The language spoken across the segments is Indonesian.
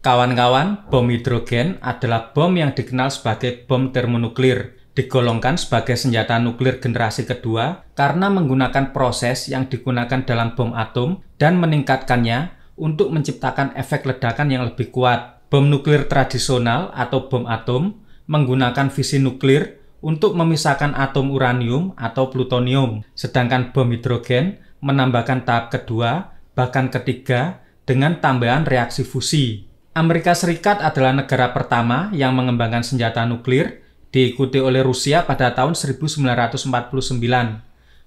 Kawan-kawan, bom hidrogen adalah bom yang dikenal sebagai bom termonuklir, digolongkan sebagai senjata nuklir generasi kedua karena menggunakan proses yang digunakan dalam bom atom dan meningkatkannya untuk menciptakan efek ledakan yang lebih kuat. Bom nuklir tradisional atau bom atom menggunakan visi nuklir untuk memisahkan atom uranium atau plutonium, sedangkan bom hidrogen menambahkan tahap kedua, bahkan ketiga, dengan tambahan reaksi fusi. Amerika Serikat adalah negara pertama yang mengembangkan senjata nuklir, diikuti oleh Rusia pada tahun 1949.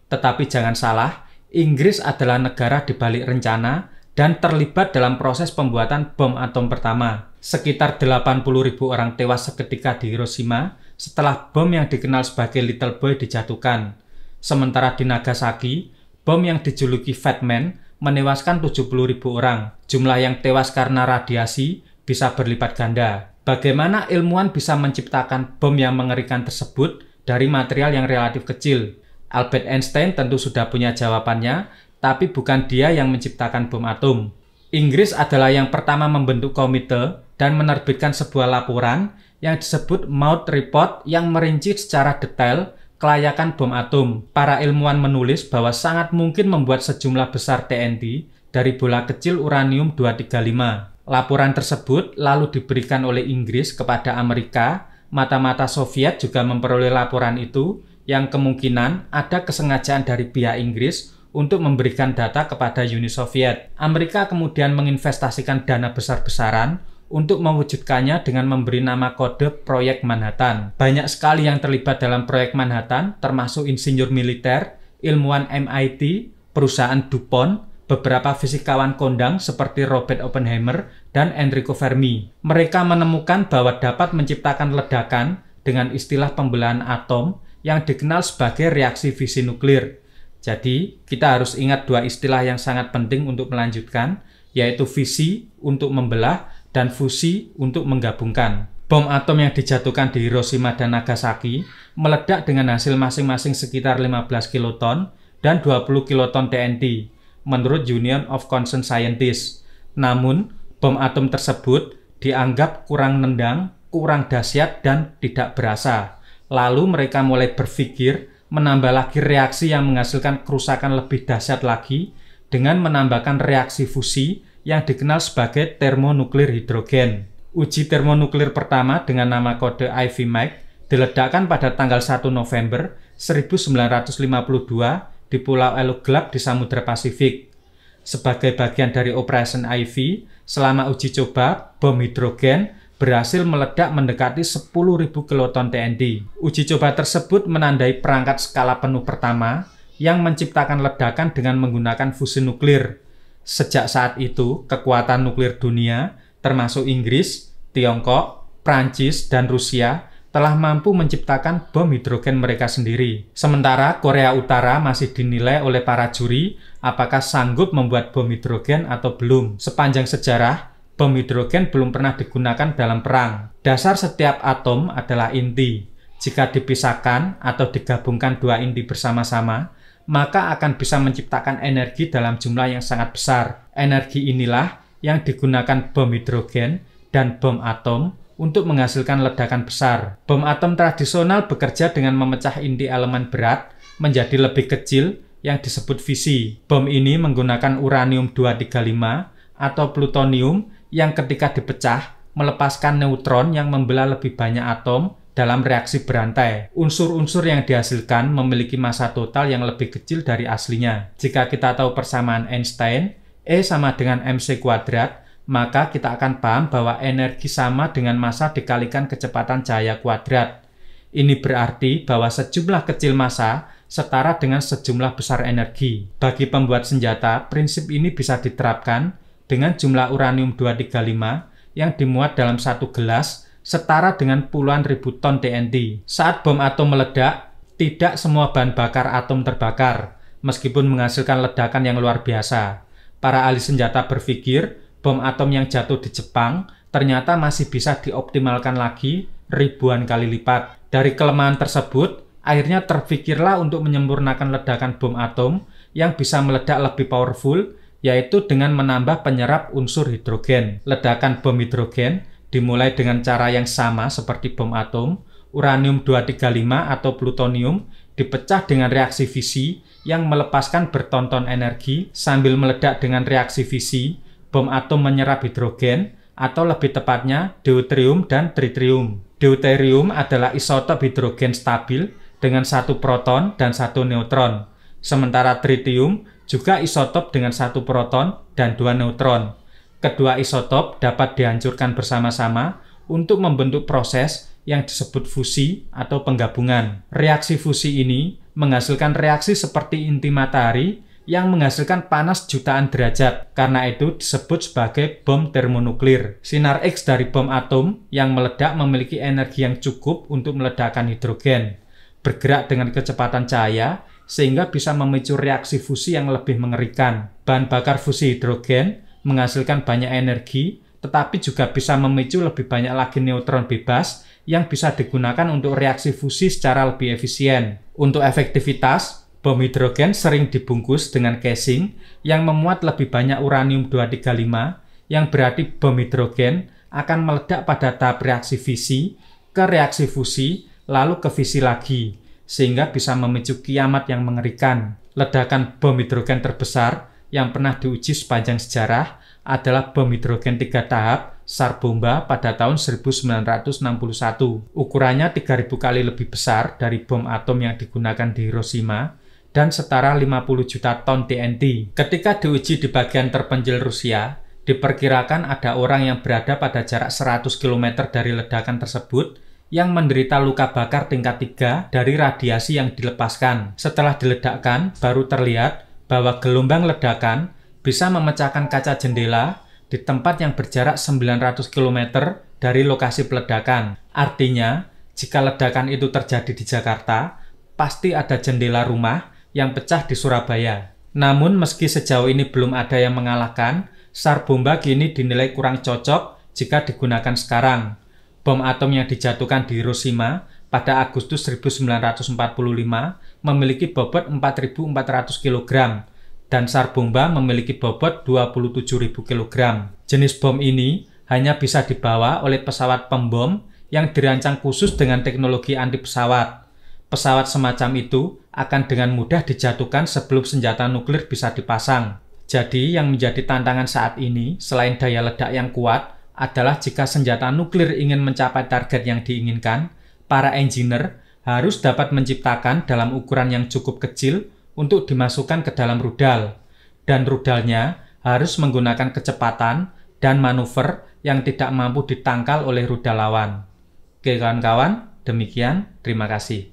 Tetapi jangan salah, Inggris adalah negara di balik rencana dan terlibat dalam proses pembuatan bom atom pertama. Sekitar 80.000 orang tewas seketika di Hiroshima setelah bom yang dikenal sebagai Little Boy dijatuhkan. Sementara di Nagasaki, bom yang dijuluki Fat Man menewaskan 70.000 orang. Jumlah yang tewas karena radiasi bisa berlipat ganda. Bagaimana ilmuwan bisa menciptakan bom yang mengerikan tersebut dari material yang relatif kecil? Albert Einstein tentu sudah punya jawabannya, tapi bukan dia yang menciptakan bom atom. Inggris adalah yang pertama membentuk komite dan menerbitkan sebuah laporan yang disebut Maud Report yang merinci secara detail kelayakan bom atom, para ilmuwan menulis bahwa sangat mungkin membuat sejumlah besar TNT dari bola kecil uranium 235. Laporan tersebut lalu diberikan oleh Inggris kepada Amerika, mata-mata Soviet juga memperoleh laporan itu yang kemungkinan ada kesengajaan dari pihak Inggris untuk memberikan data kepada Uni Soviet. Amerika kemudian menginvestasikan dana besar-besaran untuk mewujudkannya dengan memberi nama kode Proyek Manhattan. Banyak sekali yang terlibat dalam Proyek Manhattan, termasuk insinyur militer, ilmuwan MIT, perusahaan DuPont, beberapa fisikawan kondang seperti Robert Oppenheimer dan Enrico Fermi. Mereka menemukan bahwa dapat menciptakan ledakan dengan istilah pembelahan atom yang dikenal sebagai reaksi fisi nuklir. Jadi, kita harus ingat dua istilah yang sangat penting untuk melanjutkan, yaitu visi untuk membelah dan fusi untuk menggabungkan. Bom atom yang dijatuhkan di Hiroshima dan Nagasaki meledak dengan hasil masing-masing sekitar 15 kiloton dan 20 kiloton TNT, menurut Union of Concerned Scientists. Namun, bom atom tersebut dianggap kurang nendang, kurang dahsyat, dan tidak berasa. Lalu mereka mulai berpikir menambah lagi reaksi yang menghasilkan kerusakan lebih dahsyat lagi dengan menambahkan reaksi fusi yang dikenal sebagai termonuklir hidrogen. Uji termonuklir pertama dengan nama kode IV Mike diledakkan pada tanggal 1 November 1952 di Pulau Eloglap di Samudra Pasifik. Sebagai bagian dari Operation IV, selama uji coba, bom hidrogen berhasil meledak mendekati 10.000 kiloton TNT. Uji coba tersebut menandai perangkat skala penuh pertama yang menciptakan ledakan dengan menggunakan fusi nuklir Sejak saat itu, kekuatan nuklir dunia, termasuk Inggris, Tiongkok, Prancis, dan Rusia, telah mampu menciptakan bom hidrogen mereka sendiri. Sementara Korea Utara masih dinilai oleh para juri apakah sanggup membuat bom hidrogen atau belum. Sepanjang sejarah, bom hidrogen belum pernah digunakan dalam perang. Dasar setiap atom adalah inti. Jika dipisahkan atau digabungkan dua inti bersama-sama, maka akan bisa menciptakan energi dalam jumlah yang sangat besar. Energi inilah yang digunakan bom hidrogen dan bom atom untuk menghasilkan ledakan besar. Bom atom tradisional bekerja dengan memecah inti elemen berat menjadi lebih kecil yang disebut visi. Bom ini menggunakan uranium 235 atau plutonium yang ketika dipecah melepaskan neutron yang membelah lebih banyak atom dalam reaksi berantai, unsur-unsur yang dihasilkan memiliki massa total yang lebih kecil dari aslinya. Jika kita tahu persamaan Einstein, E sama dengan mc kuadrat, maka kita akan paham bahwa energi sama dengan massa dikalikan kecepatan cahaya kuadrat. Ini berarti bahwa sejumlah kecil massa setara dengan sejumlah besar energi. Bagi pembuat senjata, prinsip ini bisa diterapkan dengan jumlah uranium 235 yang dimuat dalam satu gelas setara dengan puluhan ribu ton TNT. Saat bom atom meledak, tidak semua bahan bakar atom terbakar, meskipun menghasilkan ledakan yang luar biasa. Para ahli senjata berpikir, bom atom yang jatuh di Jepang ternyata masih bisa dioptimalkan lagi ribuan kali lipat. Dari kelemahan tersebut, akhirnya terfikirlah untuk menyempurnakan ledakan bom atom yang bisa meledak lebih powerful, yaitu dengan menambah penyerap unsur hidrogen. Ledakan bom hidrogen dimulai dengan cara yang sama seperti bom atom, uranium 235 atau plutonium dipecah dengan reaksi fisi yang melepaskan bertonton energi sambil meledak dengan reaksi fisi, bom atom menyerap hidrogen atau lebih tepatnya deuterium dan tritium. Deuterium adalah isotop hidrogen stabil dengan satu proton dan satu neutron, sementara tritium juga isotop dengan satu proton dan dua neutron. Kedua isotop dapat dihancurkan bersama-sama untuk membentuk proses yang disebut fusi atau penggabungan. Reaksi fusi ini menghasilkan reaksi seperti inti matahari yang menghasilkan panas jutaan derajat. Karena itu disebut sebagai bom termonuklir. Sinar X dari bom atom yang meledak memiliki energi yang cukup untuk meledakkan hidrogen. Bergerak dengan kecepatan cahaya sehingga bisa memicu reaksi fusi yang lebih mengerikan. Bahan bakar fusi hidrogen menghasilkan banyak energi, tetapi juga bisa memicu lebih banyak lagi neutron bebas yang bisa digunakan untuk reaksi fusi secara lebih efisien. Untuk efektivitas, bom hidrogen sering dibungkus dengan casing yang memuat lebih banyak uranium-235 yang berarti bom hidrogen akan meledak pada tahap reaksi fisi ke reaksi fusi lalu ke fisi lagi sehingga bisa memicu kiamat yang mengerikan. Ledakan bom hidrogen terbesar yang pernah diuji sepanjang sejarah adalah bom hidrogen tiga tahap Sarbomba pada tahun 1961. Ukurannya 3000 kali lebih besar dari bom atom yang digunakan di Hiroshima dan setara 50 juta ton TNT. Ketika diuji di bagian terpencil Rusia, diperkirakan ada orang yang berada pada jarak 100 km dari ledakan tersebut yang menderita luka bakar tingkat 3 dari radiasi yang dilepaskan. Setelah diledakkan, baru terlihat bahwa gelombang ledakan bisa memecahkan kaca jendela di tempat yang berjarak 900 km dari lokasi peledakan. Artinya, jika ledakan itu terjadi di Jakarta, pasti ada jendela rumah yang pecah di Surabaya. Namun meski sejauh ini belum ada yang mengalahkan, SAR bomba kini dinilai kurang cocok jika digunakan sekarang. Bom atom yang dijatuhkan di Hiroshima pada Agustus 1945 memiliki bobot 4.400 kg dan sar bomba memiliki bobot 27.000 kg. Jenis bom ini hanya bisa dibawa oleh pesawat pembom yang dirancang khusus dengan teknologi anti pesawat. Pesawat semacam itu akan dengan mudah dijatuhkan sebelum senjata nuklir bisa dipasang. Jadi yang menjadi tantangan saat ini selain daya ledak yang kuat adalah jika senjata nuklir ingin mencapai target yang diinginkan, para engineer harus dapat menciptakan dalam ukuran yang cukup kecil untuk dimasukkan ke dalam rudal, dan rudalnya harus menggunakan kecepatan dan manuver yang tidak mampu ditangkal oleh rudal lawan. Oke kawan-kawan, demikian, terima kasih.